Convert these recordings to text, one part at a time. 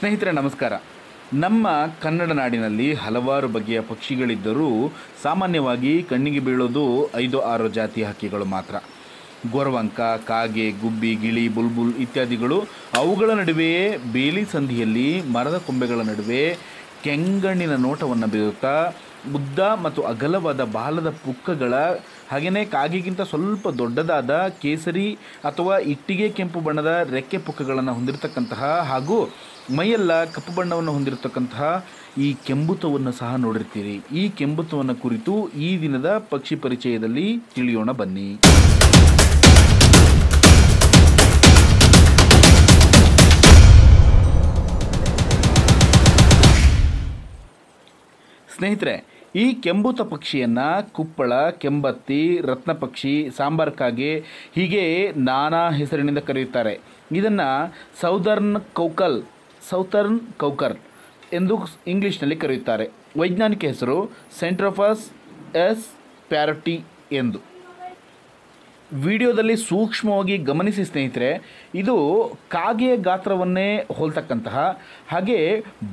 ಸ್ನೇಹಿತರೆ ನಮಸ್ಕಾರ ನಮ್ಮ ಕನ್ನಡ ನಾಡಿನಲ್ಲಿ ಹಲವಾರು ಬಗೆಯ ಪಕ್ಷಿಗಳಿದ್ದರೂ ಸಾಮಾನ್ಯವಾಗಿ ಕಣ್ಣಿಗೆ ಬೀಳೋದು ಐದು ಆರು ಜಾತಿಯ ಹಕ್ಕಿಗಳು ಮಾತ್ರ ಗೊರವಂಕ ಕಾಗೆ ಗುಬ್ಬಿ ಗಿಳಿ ಬುಲ್ಬುಲ್ ಇತ್ಯಾದಿಗಳು ಅವುಗಳ ನಡುವೆಯೇ ಬೇಲಿ ಸಂಧಿಯಲ್ಲಿ ಮರದ ಕೊಂಬೆಗಳ ನಡುವೆ ಕೆಂಗಣ್ಣಿನ ನೋಟವನ್ನು ಬೀರುತ್ತಾ ಉದ್ದ ಮತ್ತು ಅಗಲವಾದ ಬಾಲದ ಪುಕ್ಕಗಳ ಹಾಗೆಯೇ ಕಾಗಿಗಿಂತ ಸ್ವಲ್ಪ ದೊಡ್ಡದಾದ ಕೇಸರಿ ಅಥವಾ ಇಟ್ಟಿಗೆ ಕೆಂಪು ಬಣ್ಣದ ರೆಕ್ಕೆ ಪುಕ್ಕಗಳನ್ನು ಹೊಂದಿರತಕ್ಕಂತಹ ಹಾಗೂ ಮೈಯೆಲ್ಲ ಕಪ್ಪು ಬಣ್ಣವನ್ನು ಹೊಂದಿರತಕ್ಕಂತಹ ಈ ಕೆಂಬುತವನ್ನು ಸಹ ನೋಡಿರ್ತೀರಿ ಈ ಕೆಂಬುತವನ್ನು ಕುರಿತು ಈ ದಿನದ ಪಕ್ಷಿ ಪರಿಚಯದಲ್ಲಿ ತಿಳಿಯೋಣ ಬನ್ನಿ ಸ್ನೇಹಿತರೆ ಈ ಕೆಂಬುತ ಪಕ್ಷಿಯನ್ನು ಕುಪ್ಪಳ ಕೆಂಬತ್ತಿ ರತ್ನ ಪಕ್ಷಿ ಕಾಗೆ ಹೀಗೆ ನಾನಾ ಹೆಸರಿನಿಂದ ಕರೆಯುತ್ತಾರೆ ಇದನ್ನು ಸೌದರ್ನ್ ಕೌಕಲ್ ಸೌತರ್ನ್ ಕೌಕರ್ ಎಂದು ಇಂಗ್ಲೀಷ್ನಲ್ಲಿ ಕರೆಯುತ್ತಾರೆ ವೈಜ್ಞಾನಿಕ ಹೆಸರು ಸೆಂಟ್ರೋಫಸ್ ಎಸ್ ಪ್ಯಾರಟಿ ಎಂದು ವಿಡಿಯೋದಲ್ಲಿ ಸೂಕ್ಷ್ಮವಾಗಿ ಗಮನಿಸಿ ಸ್ನೇಹಿತರೆ ಇದು ಕಾಗೆಯ ಗಾತ್ರವನ್ನೇ ಹೋಲ್ತಕ್ಕಂತಹ ಹಾಗೆ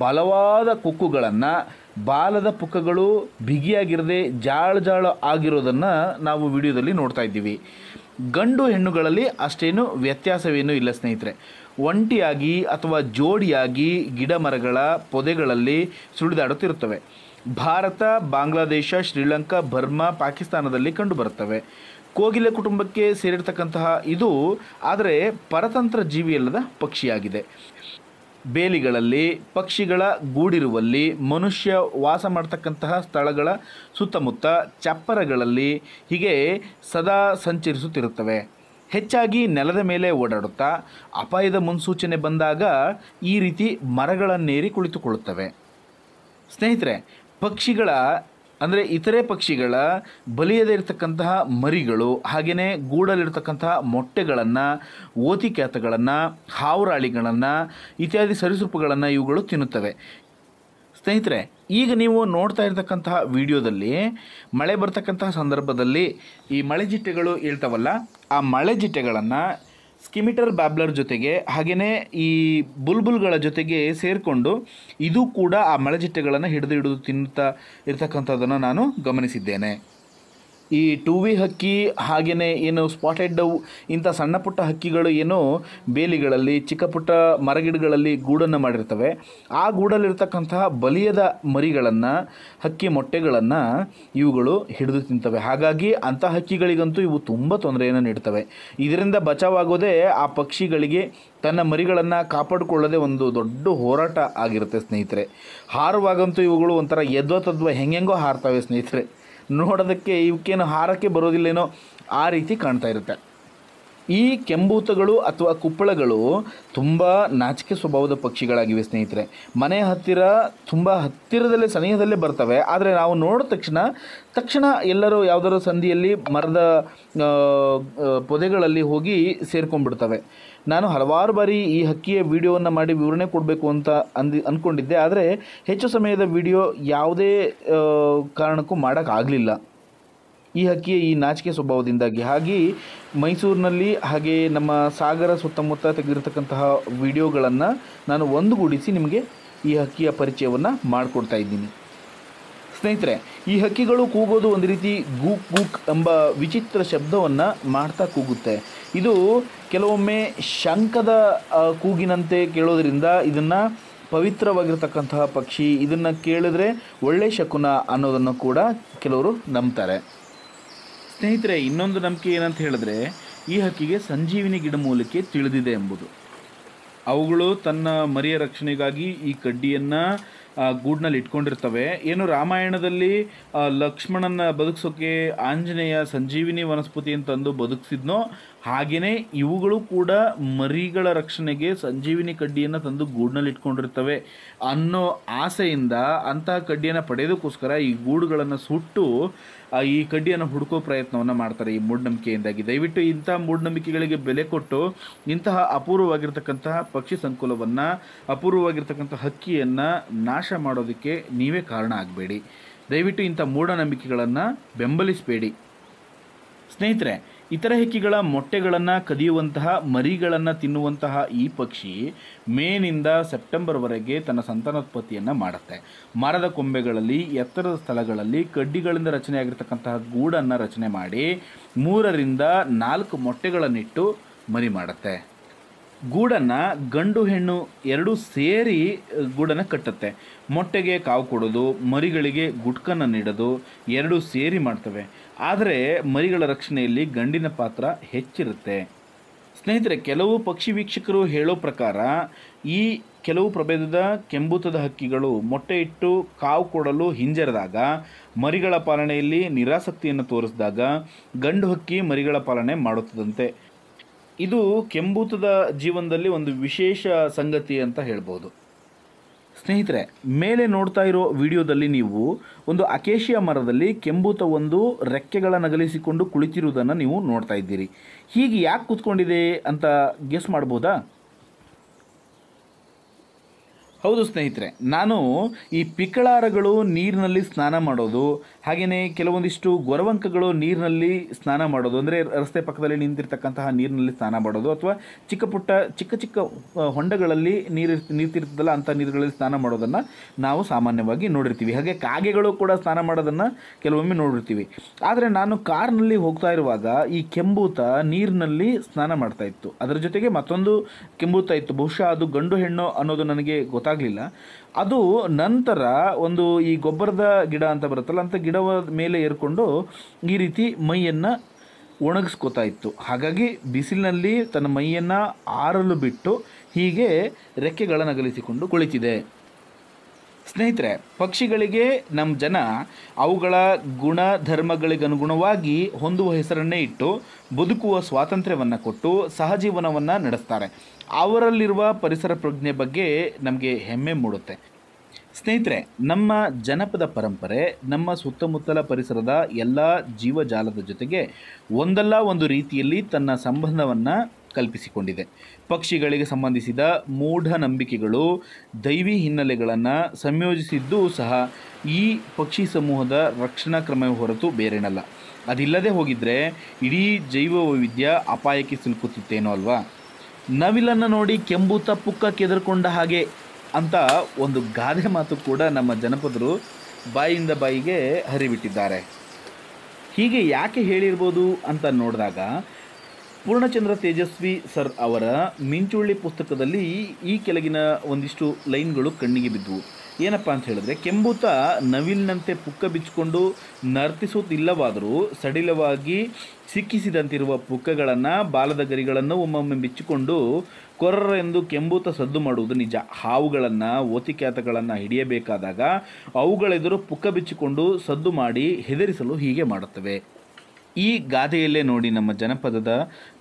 ಬಲವಾದ ಕುಕ್ಕುಗಳನ್ನು ಬಾಲದ ಪುಕ್ಕಗಳು ಬಿಗಿಯಾಗಿರದೆ ಜಾಳ ಜಾಳ ಆಗಿರೋದನ್ನು ನಾವು ವಿಡಿಯೋದಲ್ಲಿ ನೋಡ್ತಾ ಇದ್ದೀವಿ ಗಂಡು ಹೆಣ್ಣುಗಳಲ್ಲಿ ಅಷ್ಟೇನು ವ್ಯತ್ಯಾಸವೇನೂ ಇಲ್ಲ ಸ್ನೇಹಿತರೆ ಒಂಟಿಯಾಗಿ ಅಥವಾ ಜೋಡಿಯಾಗಿ ಗಿಡ ಮರಗಳ ಪೊದೆಗಳಲ್ಲಿ ಸುಳಿದಾಡುತ್ತಿರುತ್ತವೆ ಭಾರತ ಬಾಂಗ್ಲಾದೇಶ ಶ್ರೀಲಂಕಾ ಬರ್ಮಾ ಪಾಕಿಸ್ತಾನದಲ್ಲಿ ಕಂಡುಬರುತ್ತವೆ ಕೋಗಿಲೆ ಕುಟುಂಬಕ್ಕೆ ಸೇರಿರ್ತಕ್ಕಂತಹ ಇದು ಆದರೆ ಪರತಂತ್ರ ಜೀವಿಯಲ್ಲದ ಪಕ್ಷಿಯಾಗಿದೆ ಬೇಲಿಗಳಲ್ಲಿ ಪಕ್ಷಿಗಳ ಗೂಡಿರುವಲ್ಲಿ ಮನುಷ್ಯ ವಾಸ ಮಾಡ್ತಕ್ಕಂತಹ ಸ್ಥಳಗಳ ಸುತ್ತಮುತ್ತ ಚಪ್ಪರಗಳಲ್ಲಿ ಹೀಗೆ ಸದಾ ಸಂಚರಿಸುತ್ತಿರುತ್ತವೆ ಹೆಚ್ಚಾಗಿ ನೆಲದ ಮೇಲೆ ಓಡಾಡುತ್ತಾ ಅಪಾಯದ ಮುನ್ಸೂಚನೆ ಬಂದಾಗ ಈ ರೀತಿ ಮರಗಳನ್ನೇರಿ ಕುಳಿತುಕೊಳ್ಳುತ್ತವೆ ಸ್ನೇಹಿತರೆ ಪಕ್ಷಿಗಳ ಅಂದರೆ ಇತರೆ ಪಕ್ಷಿಗಳ ಬಲಿಯದೇ ಇರತಕ್ಕಂತಹ ಮರಿಗಳು ಹಾಗೆಯೇ ಗೂಡಲ್ಲಿರ್ತಕ್ಕಂತಹ ಮೊಟ್ಟೆಗಳನ್ನು ಓತಿಕ್ಯಾತಗಳನ್ನು ಹಾವರಾಳಿಗಳನ್ನು ಇತ್ಯಾದಿ ಸರಿಸೂಪುಗಳನ್ನು ಇವುಗಳು ತಿನ್ನುತ್ತವೆ ಸ್ನೇಹಿತರೆ ಈಗ ನೀವು ನೋಡ್ತಾ ಇರತಕ್ಕಂತಹ ವಿಡಿಯೋದಲ್ಲಿ ಮಳೆ ಬರ್ತಕ್ಕಂತಹ ಸಂದರ್ಭದಲ್ಲಿ ಈ ಮಳೆ ಜಿಟ್ಟೆಗಳು ಹೇಳ್ತಾವಲ್ಲ ಆ ಮಳೆ ಜಿಟ್ಟೆಗಳನ್ನು ಸ್ಕಿಮಿಟರ್ ಬ್ಯಾಬ್ಲರ್ ಜೊತೆಗೆ ಹಾಗೆಯೇ ಈ ಬುಲ್ಬುಲ್ಗಳ ಜೊತೆಗೆ ಸೇರಿಕೊಂಡು ಇದು ಕೂಡ ಆ ಮಳೆಜಿಟ್ಟೆಗಳನ್ನು ಹಿಡಿದು ಹಿಡಿದು ತಿನ್ನುತ್ತಾ ಇರ್ತಕ್ಕಂಥದ್ದನ್ನು ನಾನು ಗಮನಿಸಿದ್ದೇನೆ ಈ ಟೂವಿ ಹಕ್ಕಿ ಹಾಗೆಯೇ ಏನು ಸ್ಪಾಟೆಡ್ ಡವ್ ಇಂಥ ಸಣ್ಣ ಪುಟ್ಟ ಹಕ್ಕಿಗಳು ಏನು ಬೇಲಿಗಳಲ್ಲಿ ಚಿಕ್ಕ ಪುಟ್ಟ ಮರಗಿಡಗಳಲ್ಲಿ ಗೂಡನ್ನು ಮಾಡಿರ್ತವೆ ಆ ಗೂಡಲ್ಲಿರ್ತಕ್ಕಂತಹ ಬಲಿಯದ ಮರಿಗಳನ್ನು ಹಕ್ಕಿ ಮೊಟ್ಟೆಗಳನ್ನು ಇವುಗಳು ಹಿಡಿದು ತಿಂತವೆ ಹಾಗಾಗಿ ಅಂಥ ಹಕ್ಕಿಗಳಿಗಂತೂ ಇವು ತುಂಬ ತೊಂದರೆಯನ್ನು ನೀಡ್ತವೆ ಇದರಿಂದ ಬಚಾವಾಗೋದೇ ಆ ಪಕ್ಷಿಗಳಿಗೆ ತನ್ನ ಮರಿಗಳನ್ನು ಕಾಪಾಡಿಕೊಳ್ಳದೆ ಒಂದು ದೊಡ್ಡ ಹೋರಾಟ ಆಗಿರುತ್ತೆ ಸ್ನೇಹಿತರೆ ಹಾರುವಾಗಂತೂ ಇವುಗಳು ಒಂಥರ ಎದ್ವ ತದ್ವ ಹೆಂಗೆಂಗೋ ಹಾರ್ತವೆ ಸ್ನೇಹಿತರೆ ನೋಡೋದಕ್ಕೆ ಇವಕ್ಕೇನು ಹಾರಕ್ಕೆ ಬರೋದಿಲ್ಲೇನೋ ಆ ರೀತಿ ಕಾಣ್ತಾ ಇರುತ್ತೆ ಈ ಕೆಂಬೂತಗಳು ಅಥವಾ ಕುಪ್ಪಳಗಳು ತುಂಬ ನಾಚಿಕೆ ಸ್ವಭಾವದ ಪಕ್ಷಿಗಳಾಗಿವೆ ಸ್ನೇಹಿತರೆ ಮನೆ ಹತ್ತಿರ ತುಂಬ ಹತ್ತಿರದಲ್ಲೇ ಸನಿಹದಲ್ಲೇ ಬರ್ತವೆ ಆದರೆ ನಾವು ನೋಡಿದ ತಕ್ಷಣ ತಕ್ಷಣ ಎಲ್ಲರೂ ಯಾವುದಾದ್ರೂ ಸಂಧಿಯಲ್ಲಿ ಮರದ ಪೊದೆಗಳಲ್ಲಿ ಹೋಗಿ ಸೇರ್ಕೊಂಡ್ಬಿಡ್ತವೆ ನಾನು ಹಲವಾರು ಬಾರಿ ಈ ಹಕ್ಕಿಯ ವಿಡಿಯೋವನ್ನು ಮಾಡಿ ವಿವರಣೆ ಕೊಡಬೇಕು ಅಂತ ಅಂದು ಅಂದ್ಕೊಂಡಿದ್ದೆ ಆದರೆ ಹೆಚ್ಚು ಸಮಯದ ವಿಡಿಯೋ ಯಾವುದೇ ಕಾರಣಕ್ಕೂ ಮಾಡೋಕ್ಕಾಗಲಿಲ್ಲ ಈ ಹಕ್ಕಿಯ ಈ ನಾಚಿಕೆ ಸ್ವಭಾವದಿಂದಾಗಿ ಹಾಗೆ ಮೈಸೂರಿನಲ್ಲಿ ಹಾಗೆ ನಮ್ಮ ಸಾಗರ ಸುತ್ತಮುತ್ತ ತೆಗೆದಿರತಕ್ಕಂತಹ ವಿಡಿಯೋಗಳನ್ನು ನಾನು ಒಂದುಗೂಡಿಸಿ ನಿಮಗೆ ಈ ಹಕ್ಕಿಯ ಪರಿಚಯವನ್ನು ಮಾಡಿಕೊಡ್ತಾ ಇದ್ದೀನಿ ಸ್ನೇಹಿತರೆ ಈ ಹಕ್ಕಿಗಳು ಕೂಗೋದು ಒಂದು ರೀತಿ ಗುಕ್ ಗೂಕ್ ಎಂಬ ವಿಚಿತ್ರ ಶಬ್ದವನ್ನು ಮಾಡ್ತಾ ಕೂಗುತ್ತೆ ಇದು ಕೆಲವೊಮ್ಮೆ ಶಂಕದ ಕೂಗಿನಂತೆ ಕೇಳೋದರಿಂದ ಇದನ್ನು ಪವಿತ್ರವಾಗಿರ್ತಕ್ಕಂತಹ ಪಕ್ಷಿ ಇದನ್ನು ಕೇಳಿದ್ರೆ ಒಳ್ಳೆ ಶಕುನ ಅನ್ನೋದನ್ನು ಕೂಡ ಕೆಲವರು ನಂಬ್ತಾರೆ ಸ್ನೇಹಿತರೆ ಇನ್ನೊಂದು ನಂಬಿಕೆ ಏನಂತ ಹೇಳಿದ್ರೆ ಈ ಹಕ್ಕಿಗೆ ಸಂಜೀವಿನಿ ಗಿಡ ಗಿಡಮೂಲಿಕೆ ತಿಳಿದಿದೆ ಎಂಬುದು ಅವುಗಳು ತನ್ನ ಮರಿಯ ರಕ್ಷಣೆಗಾಗಿ ಈ ಕಡ್ಡಿಯನ್ನು ಗೂಡ್ನಲ್ಲಿ ಇಟ್ಕೊಂಡಿರ್ತವೆ ಏನು ರಾಮಾಯಣದಲ್ಲಿ ಲಕ್ಷ್ಮಣನ ಬದುಕ್ಸೋಕೆ ಆಂಜನೇಯ ಸಂಜೀವಿನಿ ವನಸ್ಪತಿ ಅಂತಂದು ಬದುಕಿಸಿದ್ನೋ ಹಾಗೆಯೇ ಇವುಗಳು ಕೂಡ ಮರಿಗಳ ರಕ್ಷಣೆಗೆ ಸಂಜೀವಿನಿ ಕಡ್ಡಿಯನ್ನು ತಂದು ಗೂಡ್ನಲ್ಲಿ ಇಟ್ಕೊಂಡಿರ್ತವೆ ಅನ್ನೋ ಆಸೆಯಿಂದ ಅಂತಹ ಕಡ್ಡಿಯನ್ನು ಪಡೆಯೋದಕ್ಕೋಸ್ಕರ ಈ ಗೂಡುಗಳನ್ನು ಸುಟ್ಟು ಈ ಕಡ್ಡಿಯನ್ನು ಹುಡುಕೋ ಪ್ರಯತ್ನವನ್ನು ಮಾಡ್ತಾರೆ ಈ ಮೂಢನಂಬಿಕೆಯಿಂದಾಗಿ ದಯವಿಟ್ಟು ಇಂಥ ಮೂಢನಂಬಿಕೆಗಳಿಗೆ ಬೆಲೆ ಕೊಟ್ಟು ಇಂತಹ ಅಪೂರ್ವವಾಗಿರ್ತಕ್ಕಂತಹ ಪಕ್ಷಿ ಸಂಕುಲವನ್ನು ಅಪೂರ್ವವಾಗಿರ್ತಕ್ಕಂಥ ಹಕ್ಕಿಯನ್ನು ನಾಶ ಮಾಡೋದಕ್ಕೆ ನೀವೇ ಕಾರಣ ಆಗಬೇಡಿ ದಯವಿಟ್ಟು ಇಂಥ ಮೂಢನಂಬಿಕೆಗಳನ್ನು ಬೆಂಬಲಿಸಬೇಡಿ ಸ್ನೇಹಿತರೆ ಇತರ ಹಕ್ಕಿಗಳ ಮೊಟ್ಟೆಗಳನ್ನು ಕದಿಯುವಂತಹ ಮರಿಗಳನ್ನು ತಿನ್ನುವಂತಹ ಈ ಪಕ್ಷಿ ಮೇನಿಂದ ಸೆಪ್ಟೆಂಬರ್ವರೆಗೆ ತನ್ನ ಸಂತಾನೋತ್ಪತ್ತಿಯನ್ನು ಮಾಡುತ್ತೆ ಮರದ ಕೊಂಬೆಗಳಲ್ಲಿ ಎತ್ತರದ ಸ್ಥಳಗಳಲ್ಲಿ ಕಡ್ಡಿಗಳಿಂದ ರಚನೆಯಾಗಿರ್ತಕ್ಕಂತಹ ಗೂಡನ್ನು ರಚನೆ ಮಾಡಿ ಮೂರರಿಂದ ನಾಲ್ಕು ಮೊಟ್ಟೆಗಳನ್ನಿಟ್ಟು ಮರಿ ಮಾಡುತ್ತೆ ಗೂಡನ್ನು ಗಂಡು ಹೆಣ್ಣು ಎರಡೂ ಸೇರಿ ಗೂಡನ್ನು ಕಟ್ಟುತ್ತೆ ಮೊಟ್ಟೆಗೆ ಕಾವು ಕೊಡೋದು ಮರಿಗಳಿಗೆ ಗುಟ್ಕನ್ನು ನೀಡೋದು ಎರಡೂ ಸೇರಿ ಮಾಡ್ತವೆ ಆದರೆ ಮರಿಗಳ ರಕ್ಷಣೆಯಲ್ಲಿ ಗಂಡಿನ ಪಾತ್ರ ಹೆಚ್ಚಿರುತ್ತೆ ಸ್ನೇಹಿತರೆ ಕೆಲವು ಪಕ್ಷಿ ವೀಕ್ಷಕರು ಹೇಳೋ ಪ್ರಕಾರ ಈ ಕೆಲವು ಪ್ರಭೇದದ ಕೆಂಬೂತದ ಹಕ್ಕಿಗಳು ಮೊಟ್ಟೆ ಇಟ್ಟು ಕಾವು ಕೊಡಲು ಹಿಂಜರಿದಾಗ ಮರಿಗಳ ಪಾಲನೆಯಲ್ಲಿ ನಿರಾಸಕ್ತಿಯನ್ನು ತೋರಿಸಿದಾಗ ಗಂಡು ಹಕ್ಕಿ ಮರಿಗಳ ಪಾಲನೆ ಮಾಡುತ್ತದಂತೆ ಇದು ಕೆಂಬೂತದ ಜೀವನದಲ್ಲಿ ಒಂದು ವಿಶೇಷ ಸಂಗತಿ ಅಂತ ಹೇಳ್ಬೋದು ಸ್ನೇಹಿತರೆ ಮೇಲೆ ನೋಡ್ತಾ ಇರೋ ವಿಡಿಯೋದಲ್ಲಿ ನೀವು ಒಂದು ಅಕೇಶಿಯ ಮರದಲ್ಲಿ ಕೆಂಬೂತ ಒಂದು ರೆಕ್ಕೆಗಳ ನಗಲಿಸಿಕೊಂಡು ಕುಳಿತಿರುವುದನ್ನು ನೀವು ನೋಡ್ತಾ ಇದ್ದೀರಿ ಹೀಗೆ ಯಾಕೆ ಕೂತ್ಕೊಂಡಿದೆ ಅಂತ ಗೆಸ್ ಮಾಡ್ಬೋದಾ ಹೌದು ಸ್ನೇಹಿತರೆ ನಾನು ಈ ಪಿಕಳಾರಗಳು ನೀರಿನಲ್ಲಿ ಸ್ನಾನ ಮಾಡೋದು ಹಾಗೆಯೇ ಕೆಲವೊಂದಿಷ್ಟು ಗೊರವಂಕಗಳು ನೀರಿನಲ್ಲಿ ಸ್ನಾನ ಮಾಡೋದು ಅಂದರೆ ರಸ್ತೆ ಪಕ್ಕದಲ್ಲಿ ನಿಂತಿರ್ತಕ್ಕಂತಹ ನೀರಿನಲ್ಲಿ ಸ್ನಾನ ಮಾಡೋದು ಅಥವಾ ಚಿಕ್ಕ ಪುಟ್ಟ ಚಿಕ್ಕ ಚಿಕ್ಕ ಹೊಂಡಗಳಲ್ಲಿ ನೀರು ನಿಂತಿರ್ತದಲ್ಲ ಅಂಥ ನೀರುಗಳಲ್ಲಿ ಸ್ನಾನ ಮಾಡೋದನ್ನು ನಾವು ಸಾಮಾನ್ಯವಾಗಿ ನೋಡಿರ್ತೀವಿ ಹಾಗೆ ಕಾಗೆಗಳು ಕೂಡ ಸ್ನಾನ ಮಾಡೋದನ್ನು ಕೆಲವೊಮ್ಮೆ ನೋಡಿರ್ತೀವಿ ಆದರೆ ನಾನು ಕಾರ್ನಲ್ಲಿ ಹೋಗ್ತಾ ಇರುವಾಗ ಈ ಕೆಂಬೂತ ನೀರಿನಲ್ಲಿ ಸ್ನಾನ ಮಾಡ್ತಾ ಇತ್ತು ಅದರ ಜೊತೆಗೆ ಮತ್ತೊಂದು ಕೆಂಬೂತ ಇತ್ತು ಬಹುಶಃ ಅದು ಗಂಡು ಹೆಣ್ಣು ಅನ್ನೋದು ನನಗೆ ಗೊತ್ತು ಗೊತ್ತಾಗಲಿಲ್ಲ ಅದು ನಂತರ ಒಂದು ಈ ಗೊಬ್ಬರದ ಗಿಡ ಅಂತ ಬರುತ್ತಲ್ಲ ಅಂಥ ಗಿಡದ ಮೇಲೆ ಏರ್ಕೊಂಡು ಈ ರೀತಿ ಮೈಯನ್ನು ಒಣಗಿಸ್ಕೋತಾ ಇತ್ತು ಹಾಗಾಗಿ ಬಿಸಿಲಿನಲ್ಲಿ ತನ್ನ ಮೈಯನ್ನು ಆರಲು ಬಿಟ್ಟು ಹೀಗೆ ರೆಕ್ಕೆಗಳನ್ನು ಅಗಲಿಸಿಕೊಂಡು ಕುಳಿತಿದೆ ಸ್ನೇಹಿತರೆ ಪಕ್ಷಿಗಳಿಗೆ ನಮ್ಮ ಜನ ಅವುಗಳ ಗುಣಧರ್ಮಗಳಿಗನುಗುಣವಾಗಿ ಹೊಂದುವ ಹೆಸರನ್ನೇ ಇಟ್ಟು ಬದುಕುವ ಸ್ವಾತಂತ್ರ್ಯವನ್ನು ಕೊಟ್ಟು ಸಹಜೀವನವನ್ನು ನಡೆಸ್ತಾರೆ ಅವರಲ್ಲಿರುವ ಪರಿಸರ ಪ್ರಜ್ಞೆ ಬಗ್ಗೆ ನಮಗೆ ಹೆಮ್ಮೆ ಮೂಡುತ್ತೆ ಸ್ನೇಹಿತರೆ ನಮ್ಮ ಜನಪದ ಪರಂಪರೆ ನಮ್ಮ ಸುತ್ತಮುತ್ತಲ ಪರಿಸರದ ಎಲ್ಲ ಜೀವಜಾಲದ ಜೊತೆಗೆ ಒಂದಲ್ಲ ಒಂದು ರೀತಿಯಲ್ಲಿ ತನ್ನ ಸಂಬಂಧವನ್ನು ಕಲ್ಪಿಸಿಕೊಂಡಿದೆ ಪಕ್ಷಿಗಳಿಗೆ ಸಂಬಂಧಿಸಿದ ಮೂಢನಂಬಿಕೆಗಳು ದೈವಿ ಹಿನ್ನೆಲೆಗಳನ್ನು ಸಂಯೋಜಿಸಿದ್ದೂ ಸಹ ಈ ಪಕ್ಷಿ ಸಮೂಹದ ರಕ್ಷಣಾ ಕ್ರಮವೇ ಹೊರತು ಬೇರೇನಲ್ಲ ಅದಿಲ್ಲದೆ ಹೋಗಿದ್ದರೆ ಇಡೀ ಜೈವ ವೈವಿಧ್ಯ ಅಪಾಯಕ್ಕೆ ಸಿಲುಕುತ್ತಿತ್ತೇನೋ ಅಲ್ವಾ ನವಿಲನ್ನು ನೋಡಿ ಕೆಂಬು ಪುಕ್ಕ ಕೆದರ್ಕೊಂಡ ಹಾಗೆ ಅಂತ ಒಂದು ಗಾದೆ ಮಾತು ಕೂಡ ನಮ್ಮ ಜನಪದರು ಬಾಯಿಂದ ಬಾಯಿಗೆ ಹರಿಬಿಟ್ಟಿದ್ದಾರೆ ಹೀಗೆ ಯಾಕೆ ಹೇಳಿರ್ಬೋದು ಅಂತ ನೋಡಿದಾಗ ಪೂರ್ಣಚಂದ್ರ ತೇಜಸ್ವಿ ಸರ್ ಅವರ ಮಿಂಚುಳ್ಳಿ ಪುಸ್ತಕದಲ್ಲಿ ಈ ಕೆಳಗಿನ ಒಂದಿಷ್ಟು ಲೈನ್ಗಳು ಕಣ್ಣಿಗೆ ಬಿದ್ದವು ಏನಪ್ಪ ಅಂತ ಹೇಳಿದ್ರೆ ಕೆಂಬೂತ ನವಿಲಿನಂತೆ ಪುಕ್ಕ ಬಿಚ್ಚಿಕೊಂಡು ನರ್ತಿಸುವುದಿಲ್ಲವಾದರೂ ಸಡಿಲವಾಗಿ ಸಿಕ್ಕಿಸಿದಂತಿರುವ ಪುಕ್ಕಗಳನ್ನು ಬಾಲದ ಗರಿಗಳನ್ನು ಒಮ್ಮೊಮ್ಮೆ ಬಿಚ್ಚಿಕೊಂಡು ಕೊರರೆಂದು ಕೆಂಬೂತ ಸದ್ದು ಮಾಡುವುದು ನಿಜ ಹಾವುಗಳನ್ನು ಓತಿಕ್ಯಾತಗಳನ್ನು ಹಿಡಿಯಬೇಕಾದಾಗ ಅವುಗಳೆದುರು ಪುಕ್ಕ ಬಿಚ್ಚಿಕೊಂಡು ಸದ್ದು ಮಾಡಿ ಹೆದರಿಸಲು ಹೀಗೆ ಮಾಡುತ್ತವೆ ಈ ಗಾದೆಯಲ್ಲೇ ನೋಡಿ ನಮ್ಮ ಜನಪದದ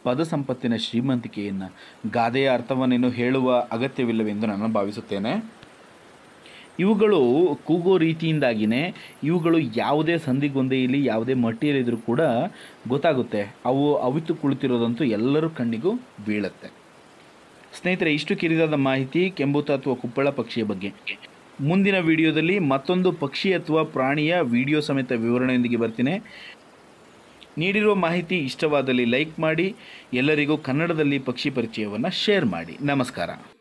ಪದ ಸಂಪತ್ತಿನ ಶ್ರೀಮಂತಿಕೆಯನ್ನು ಗಾದೆಯ ಅರ್ಥವನ್ನೇನು ಹೇಳುವ ಅಗತ್ಯವಿಲ್ಲವೆಂದು ನಾನು ಭಾವಿಸುತ್ತೇನೆ ಇವುಗಳು ಕೂಗೋ ರೀತಿಯಿಂದಾಗಿಯೇ ಇವುಗಳು ಯಾವುದೇ ಸಂದಿಗೊಂದೆಯಲ್ಲಿ ಯಾವುದೇ ಮಟ್ಟಿಯಲ್ಲಿ ಕೂಡ ಗೊತ್ತಾಗುತ್ತೆ ಅವು ಅವಿತು ಕುಳಿತಿರೋದಂತೂ ಎಲ್ಲರೂ ಕಣ್ಣಿಗೂ ಬೀಳುತ್ತೆ ಸ್ನೇಹಿತರೆ ಇಷ್ಟು ಕಿರಿದಾದ ಮಾಹಿತಿ ಕೆಂಬುತ ಅಥವಾ ಕುಪ್ಪಳ ಪಕ್ಷಿಯ ಬಗ್ಗೆ ಮುಂದಿನ ವಿಡಿಯೋದಲ್ಲಿ ಮತ್ತೊಂದು ಪಕ್ಷಿ ಅಥವಾ ಪ್ರಾಣಿಯ ವಿಡಿಯೋ ಸಮೇತ ವಿವರಣೆಯೊಂದಿಗೆ ಬರ್ತೀನಿ ನೀಡಿರುವ ಮಾಹಿತಿ ಇಷ್ಟವಾದಲ್ಲಿ ಲೈಕ್ ಮಾಡಿ ಎಲ್ಲರಿಗೂ ಕನ್ನಡದಲ್ಲಿ ಪಕ್ಷಿ ಪರಿಚಯವನ್ನು ಶೇರ್ ಮಾಡಿ ನಮಸ್ಕಾರ